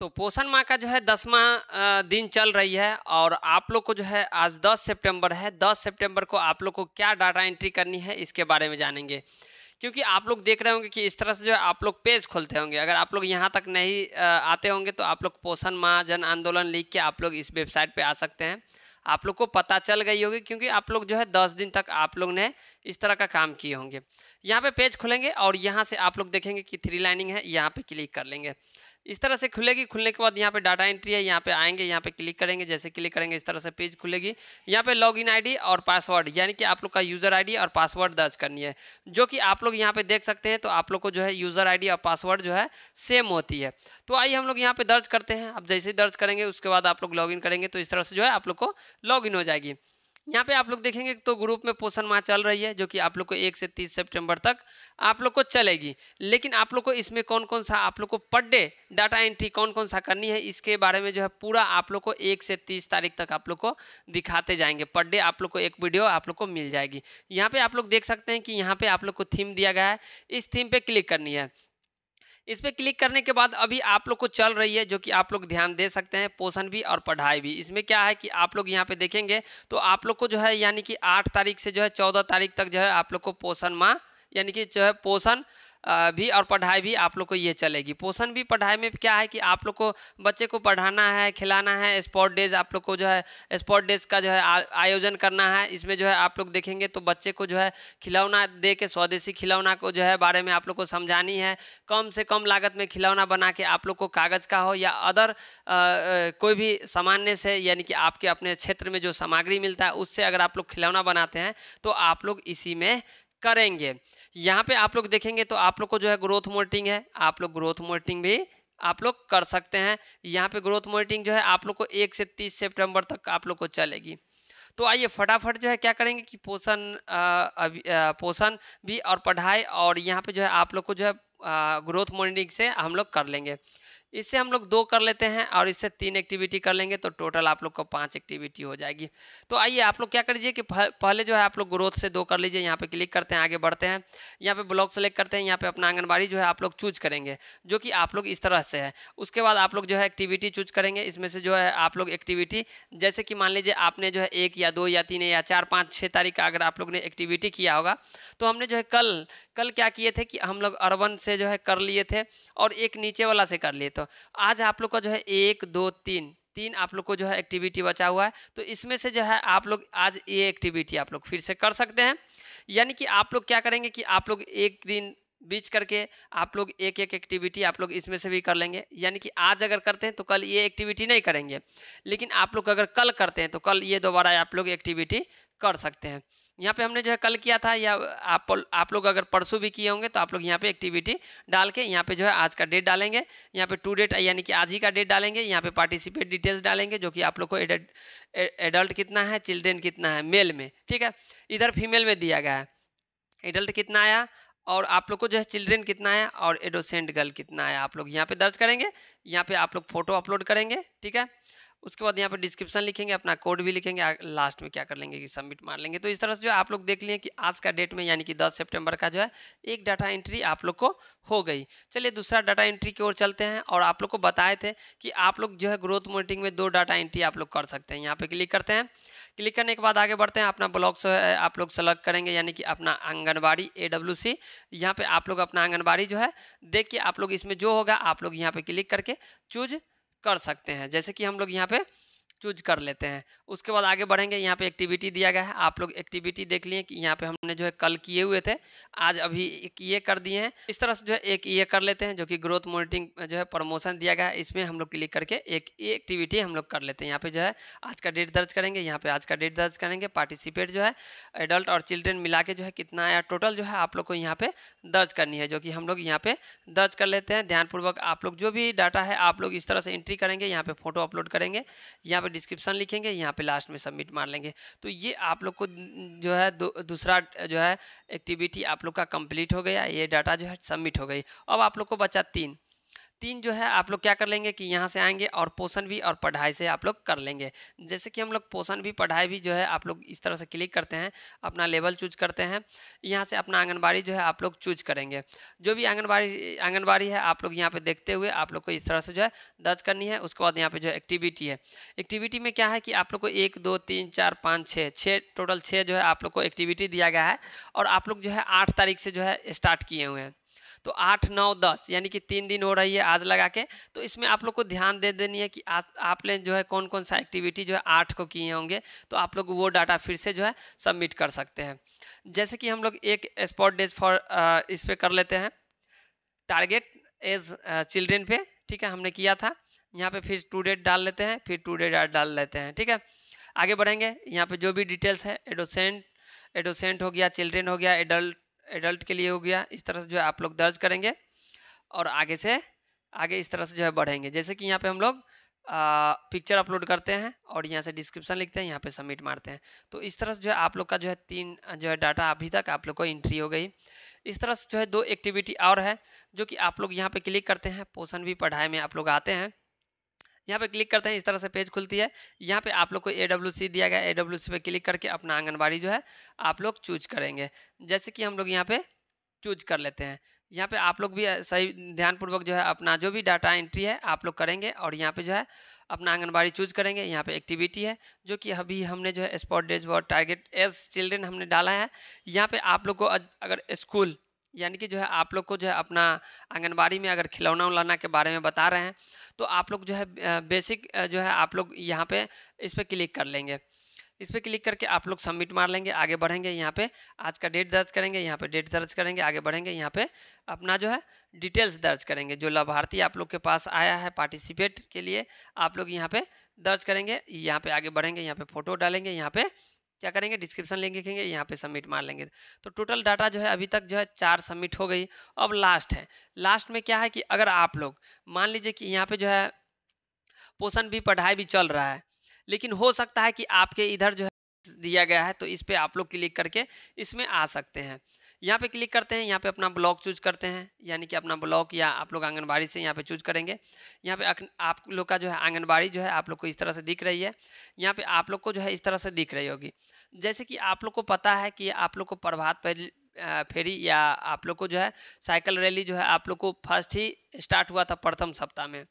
तो पोषण माह का जो है दसवा दिन चल रही है और आप लोग को जो है आज 10 सितंबर है 10 सितंबर को आप लोग को क्या डाटा एंट्री करनी है इसके बारे में जानेंगे क्योंकि आप लोग देख रहे होंगे कि इस तरह से जो है आप लोग पेज खोलते होंगे अगर आप लोग यहाँ तक नहीं आते होंगे तो आप लोग पोषण माह जन आंदोलन लिख के आप लोग इस वेबसाइट पर आ सकते हैं आप लोग को पता चल गई होगी क्योंकि आप लोग जो है दस दिन तक आप लोग ने इस तरह का काम किए होंगे यहाँ पे पेज खोलेंगे और यहाँ से आप लोग देखेंगे कि थ्री लाइनिंग है यहाँ पे क्लिक कर लेंगे इस तरह से खुलेगी खुलने के बाद यहाँ पे डाटा एंट्री है यहाँ पे आएंगे यहाँ पे क्लिक करेंगे जैसे क्लिक करेंगे इस तरह से पेज खुलेगी यहाँ पे लॉगिन आईडी और पासवर्ड यानी कि आप लोग का यूज़र आईडी और पासवर्ड दर्ज करनी है जो कि आप लोग यहाँ पे देख सकते हैं तो आप लोग को जो है यूज़र आई और पासवर्ड जो है सेम होती है तो आइए हम लोग यहाँ पर दर्ज करते हैं आप जैसे ही दर्ज करेंगे उसके बाद आप लोग लॉग करेंगे तो इस तरह से जो है आप लोग को लॉग हो जाएगी यहाँ पे आप लोग देखेंगे तो ग्रुप में पोषण माह चल रही है जो कि आप लोग को एक से तीस सितंबर तक आप लोग को चलेगी लेकिन आप लोग को इसमें कौन कौन सा आप लोग को पर डे डाटा एंट्री कौन कौन सा करनी है इसके बारे में जो है पूरा आप लोग को एक से तीस तारीख तक आप लोग को दिखाते जाएंगे पर डे आप लोग को एक वीडियो आप लोग को मिल जाएगी यहाँ पर आप लोग देख सकते हैं कि यहाँ पर आप लोग को थीम दिया गया है इस थीम पर क्लिक करनी है इस पर क्लिक करने के बाद अभी आप लोग को चल रही है जो कि आप लोग ध्यान दे सकते हैं पोषण भी और पढ़ाई भी इसमें क्या है कि आप लोग यहाँ पे देखेंगे तो आप लोग को जो है यानी कि आठ तारीख से जो है चौदह तारीख तक जो है आप लोग को पोषण माह यानी कि जो है पोषण भी और पढ़ाई भी आप लोग को ये चलेगी पोषण भी पढ़ाई में क्या है कि आप लोग को बच्चे को पढ़ाना है खिलाना है स्पोर्ट डेज आप लोग को जो है स्पोर्ट डेज का जो है आयोजन करना है इसमें जो है आप लोग देखेंगे तो बच्चे को जो है खिलौना दे के स्वदेशी खिलौना को जो है बारे में आप लोग को समझानी है कम से कम लागत में खिलौना बना के आप लोग को कागज़ का हो या अदर कोई भी सामान्य से यानी कि आपके अपने क्षेत्र में जो सामग्री मिलता है उससे अगर आप लोग खिलौना बनाते हैं तो आप लोग इसी में करेंगे यहाँ पे आप लोग देखेंगे तो आप लोग को जो है ग्रोथ मोनिटरिंग है आप लोग ग्रोथ मोनिटरिंग भी आप लोग कर सकते हैं यहाँ पे ग्रोथ मोनिटरिंग जो है आप लोग को एक से तीस सेप्टेम्बर तक आप लोग को चलेगी तो आइए फटाफट जो है क्या करेंगे कि पोषण पोषण भी और पढ़ाई और यहाँ पे जो है आप लोग को जो है ग्रोथ मोनिटरिंग से हम लोग कर लेंगे इससे हम लोग दो कर लेते हैं और इससे तीन एक्टिविटी कर लेंगे तो टोटल आप लोग को पांच एक्टिविटी हो जाएगी तो आइए आप लोग क्या करिए कि पहले जो है आप लोग ग्रोथ से दो कर लीजिए यहाँ पे क्लिक करते हैं आगे बढ़ते हैं यहाँ पे ब्लॉक सेलेक्ट करते हैं यहाँ पे अपना आंगनबाड़ी जो है आप लोग चूज करेंगे जो कि आप लोग इस तरह से है उसके बाद आप लोग जो है एक्टिविटी चूज करेंगे इसमें से जो है आप लोग एक्टिविटी जैसे कि मान लीजिए आपने जो है एक या दो या तीन या चार पाँच छः तारीख का अगर आप लोग ने एक्टिविटी किया होगा तो हमने जो है कल कल क्या किए थे कि हम लोग अर्बन से जो है कर लिए थे और एक नीचे वाला से कर लिए तो आज आप लोग का जो है एक दो तीन तीन आप लोग को जो है एक्टिविटी बचा हुआ है तो इसमें से जो है आप लोग आज ये एक्टिविटी आप लोग फिर से कर सकते हैं यानी कि आप लोग क्या करेंगे कि आप लोग एक दिन बीच करके आप लोग एक एक एक्टिविटी आप लोग इसमें से भी कर लेंगे यानी कि आज अगर करते हैं तो कल ये एक्टिविटी नहीं करेंगे लेकिन आप लोग अगर कल करते हैं तो कल ये दोबारा आप लोग एक्टिविटी कर सकते हैं यहाँ पे हमने जो है कल किया था या आप आप लोग अगर परसों भी किए होंगे तो आप लोग यहाँ पे एक्टिविटी डाल के यहाँ पे जो है आज का डेट डालेंगे यहाँ पे टू डेट यानी कि आज ही का डेट डालेंगे यहाँ पे पार्टिसिपेट डिटेल्स डालेंगे जो कि आप लोग को एडल्ट कितना है चिल्ड्रेन कितना है मेल में ठीक है इधर फीमेल में दिया गया है एडल्ट कितना आया और आप लोग को जो है चिल्ड्रेन कितना है और एडोसेंट गर्ल कितना है आप लोग यहाँ पे दर्ज करेंगे यहाँ पे आप लोग फोटो अपलोड करेंगे ठीक है उसके बाद यहाँ पर डिस्क्रिप्शन लिखेंगे अपना कोड भी लिखेंगे लास्ट में क्या कर लेंगे कि सबमिट मार लेंगे तो इस तरह से जो आप लोग देख लिए कि आज का डेट में यानी कि 10 सितंबर का जो है एक डाटा एंट्री आप लोग को हो गई चलिए दूसरा डाटा एंट्री की ओर चलते हैं और आप लोग को बताए थे कि आप लोग जो है ग्रोथ मोनिटिंग में दो डाटा एंट्री आप लोग कर सकते हैं यहाँ पर क्लिक करते हैं क्लिक करने के बाद आगे बढ़ते हैं अपना ब्लॉक से आप लोग सेलेक्ट करेंगे यानी कि अपना आंगनबाड़ी ए डब्ल्यू सी यहाँ पर आप लोग अपना आंगनबाड़ी जो है देख के आप लोग इसमें जो होगा आप लोग यहाँ पर क्लिक करके चूज कर सकते हैं जैसे कि हम लोग यहाँ पे चूज कर लेते हैं उसके बाद आगे बढ़ेंगे यहाँ पे एक्टिविटी दिया गया है आप लोग एक्टिविटी देख लिए कि यहाँ पे हमने जो है कल किए हुए थे आज अभी एक ये कर दिए हैं इस तरह से जो है एक ये कर लेते हैं जो कि ग्रोथ मोनिटरिंग जो है प्रमोशन दिया गया है इसमें हम लोग क्लिक करके एक ये एक्टिविटी हम लोग कर लेते हैं यहाँ पे जो है आज का डेट दर्ज करेंगे यहाँ पे आज का डेट दर्ज करेंगे पार्टिसिपेट जो है एडल्ट और चिल्ड्रेन मिला के जो है कितना आया टोटल जो है आप लोग को यहाँ पे दर्ज करनी है जो कि हम लोग यहाँ पे दर्ज कर लेते हैं ध्यानपूर्वक आप लोग जो भी डाटा है आप लोग इस तरह से एंट्री करेंगे यहाँ पे फोटो अपलोड करेंगे यहाँ पे डिस्क्रिप्शन लिखेंगे यहाँ पे लास्ट में सबमिट मार लेंगे तो ये आप लोग को जो है दूसरा जो है एक्टिविटी आप लोग का कंप्लीट हो गया ये डाटा जो है सबमिट हो गई अब आप लोग को बचा तीन तीन जो है आप लोग क्या कर लेंगे कि यहाँ से आएंगे और पोषण भी और पढ़ाई से आप लोग कर लेंगे जैसे कि हम लोग पोषण भी पढ़ाई भी जो है आप लोग इस तरह से क्लिक करते हैं अपना लेवल चूज करते हैं यहाँ से अपना आंगनबाड़ी जो है आप लोग चूज करेंगे जो भी आंगनबाड़ी आंगनबाड़ी है आप लोग यहाँ पर देखते हुए आप लोग को इस तरह से जो है दर्ज करनी है उसके बाद यहाँ पर जो एक्टिविटी है एक्टिविटी में क्या है कि आप लोग को एक दो तीन चार पाँच छः छः टोटल छः जो है आप लोग को एक्टिविटी दिया गया है और आप लोग जो है आठ तारीख से जो है स्टार्ट किए हुए हैं तो आठ नौ दस यानी कि तीन दिन हो रही है आज लगा के तो इसमें आप लोग को ध्यान दे देनी है कि आज आपने जो है कौन कौन सा एक्टिविटी जो है आठ को किए होंगे तो आप लोग वो डाटा फिर से जो है सबमिट कर सकते हैं जैसे कि हम लोग एक स्पॉट डेज फॉर इस पर कर लेते हैं टारगेट एज चिल्ड्रेन पे ठीक है हमने किया था यहाँ पे फिर टू डेट डाल लेते हैं फिर टू डेट डाल लेते हैं ठीक है आगे बढ़ेंगे यहाँ पे जो भी डिटेल्स है एडोसेंट एडोसेंट हो गया चिल्ड्रेन हो गया एडल्ट एडल्ट के लिए हो गया इस तरह से जो है आप लोग दर्ज करेंगे और आगे से आगे इस तरह से जो है बढ़ेंगे जैसे कि यहाँ पे हम लोग पिक्चर अपलोड करते हैं और यहाँ से डिस्क्रिप्शन लिखते हैं यहाँ पे सबमिट मारते हैं तो इस तरह से जो है आप लोग का जो है तीन जो है डाटा अभी तक आप लोग को एंट्री हो गई इस तरह से जो है दो एक्टिविटी और है जो कि आप लोग यहाँ पे क्लिक करते हैं पोषण भी पढ़ाई में आप लोग आते हैं यहाँ पे क्लिक करते हैं इस तरह से पेज खुलती है यहाँ पे आप लोग को ए दिया गया ए डब्ल्यू पे क्लिक करके अपना आंगनबाड़ी जो है आप लोग चूज करेंगे जैसे कि हम लोग यहाँ पे चूज कर लेते हैं यहाँ पे आप लोग भी सही ध्यानपूर्वक जो है अपना जो भी डाटा एंट्री है आप लोग करेंगे और यहाँ पे जो है अपना आंगनबाड़ी चूज करेंगे यहाँ पे एक्टिविटी है जो कि अभी हमने जो है स्पॉट डेज और टारगेट एज चिल्ड्रेन हमने डाला है यहाँ पे आप लोग को अगर स्कूल यानी कि जो है आप लोग को जो है अपना आंगनबाड़ी में अगर खिलौना उलौना के बारे में बता रहे हैं तो आप लोग जो है बेसिक जो है आप लोग यहाँ पे इस पर क्लिक कर लेंगे इस पर क्लिक करके आप लोग सबमिट मार लेंगे आगे बढ़ेंगे यहाँ पे आज का डेट दर्ज करेंगे यहाँ पे डेट दर्ज करेंगे आगे बढ़ेंगे यहाँ पे अपना जो है डिटेल्स दर्ज करेंगे जो लाभार्थी आप लोग के पास आया है पार्टिसिपेट के लिए आप लोग यहाँ पे दर्ज करेंगे यहाँ पे आगे बढ़ेंगे यहाँ पे फोटो डालेंगे यहाँ पे क्या करेंगे डिस्क्रिप्शन लिंक लिखेंगे यहाँ पे सबमिट मार लेंगे तो टोटल डाटा जो है अभी तक जो है चार सबमिट हो गई अब लास्ट है लास्ट में क्या है कि अगर आप लोग मान लीजिए कि यहाँ पे जो है पोषण भी पढ़ाई भी चल रहा है लेकिन हो सकता है कि आपके इधर जो है दिया गया है तो इस पर आप लोग क्लिक करके इसमें आ सकते हैं यहाँ पे क्लिक करते हैं यहाँ पे अपना ब्लॉक चूज करते हैं यानी कि अपना ब्लॉक या आप लोग आंगनबाड़ी से यहाँ पे चूज करेंगे यहाँ पे आप लोग का जो है आंगनबाड़ी जो है आप लोग को इस तरह से दिख रही है यहाँ पे आप लोग को जो है इस तरह से दिख रही होगी जैसे कि आप लोग को पता है कि आप लोग को प्रभात फेरी या आप लोग को जो है साइकिल रैली जो है आप लोग को फर्स्ट ही स्टार्ट हुआ था प्रथम सप्ताह में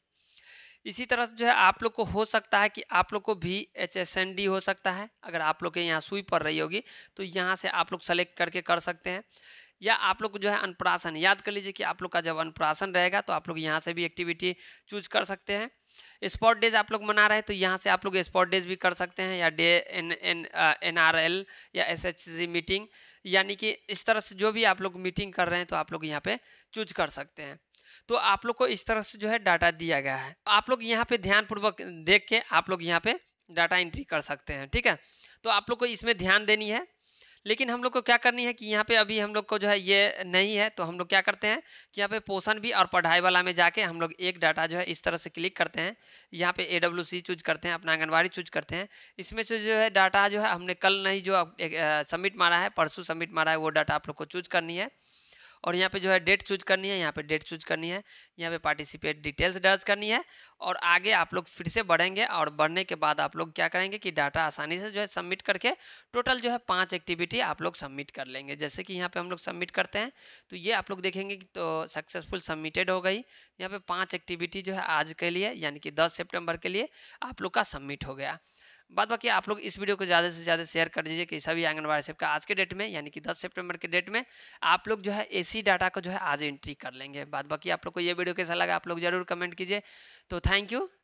इसी तरह से जो है आप लोग को हो सकता है कि आप लोग को भी एच एस एन डी हो सकता है अगर आप लोग के यहाँ सुई पड़ रही होगी तो यहाँ से आप लोग सेलेक्ट करके कर सकते हैं या आप लोग जो है अनुप्राशन याद कर लीजिए कि आप लोग का जब अनुप्राशन रहेगा तो आप लोग यहाँ से भी एक्टिविटी चूज कर सकते हैं स्पॉट डेज आप लोग मना रहे हैं तो यहाँ से आप लोग स्पॉट डेज भी कर सकते हैं या डे N N N R L या एस एच सी मीटिंग यानी कि इस तरह से जो भी आप लोग मीटिंग कर रहे हैं तो आप लोग यहाँ पे चूज कर सकते हैं तो आप लोग को इस तरह से जो है डाटा दिया गया है आप लोग यहाँ पे ध्यानपूर्वक देख के आप लोग यहाँ पे डाटा एंट्री कर सकते हैं ठीक है तो आप लोग को इसमें ध्यान देनी है लेकिन हम लोग को क्या करनी है कि यहाँ पे अभी हम लोग को जो है ये नहीं है तो हम लोग क्या करते हैं कि यहाँ पे पोषण भी और पढ़ाई वाला में जाके हम लोग एक डाटा जो है इस तरह से क्लिक करते हैं यहाँ पे ए डब्ल्यू सी चूज करते हैं अपना आंगनबाड़ी चूज करते हैं इसमें से जो है डाटा जो है हमने कल नहीं जो सबमिट मारा है परसों सबमिट मारा है वो डाटा आप लोग को चूज करनी है और यहाँ पे जो है डेट चूज करनी है यहाँ पे डेट चूज करनी है यहाँ पे पार्टिसिपेट डिटेल्स दर्ज करनी है और आगे आप लोग फिर से बढ़ेंगे और बढ़ने के बाद आप लोग क्या करेंगे कि डाटा आसानी से जो है सबमिट करके टोटल जो है पाँच एक्टिविटी आप लोग सबमिट कर लेंगे जैसे कि यहाँ पर हम लोग सबमिट करते हैं तो ये आप लोग देखेंगे कि तो सक्सेसफुल सबमिटेड हो गई यहाँ पर पाँच एक्टिविटी जो है आज के लिए यानी कि दस सेप्टेम्बर के लिए आप लोग का सबमिट हो गया बाद बाकी आप लोग इस वीडियो को ज़्यादा से ज़्यादा शेयर कर दीजिए कि सभी आंगनबाड़ी सेविका आज के डेट में यानी कि 10 सितंबर के डेट में आप लोग जो है एसी डाटा को जो है आज एंट्री कर लेंगे बाद बाकी आप लोग को ये वीडियो कैसा लगा आप लोग जरूर कमेंट कीजिए तो थैंक यू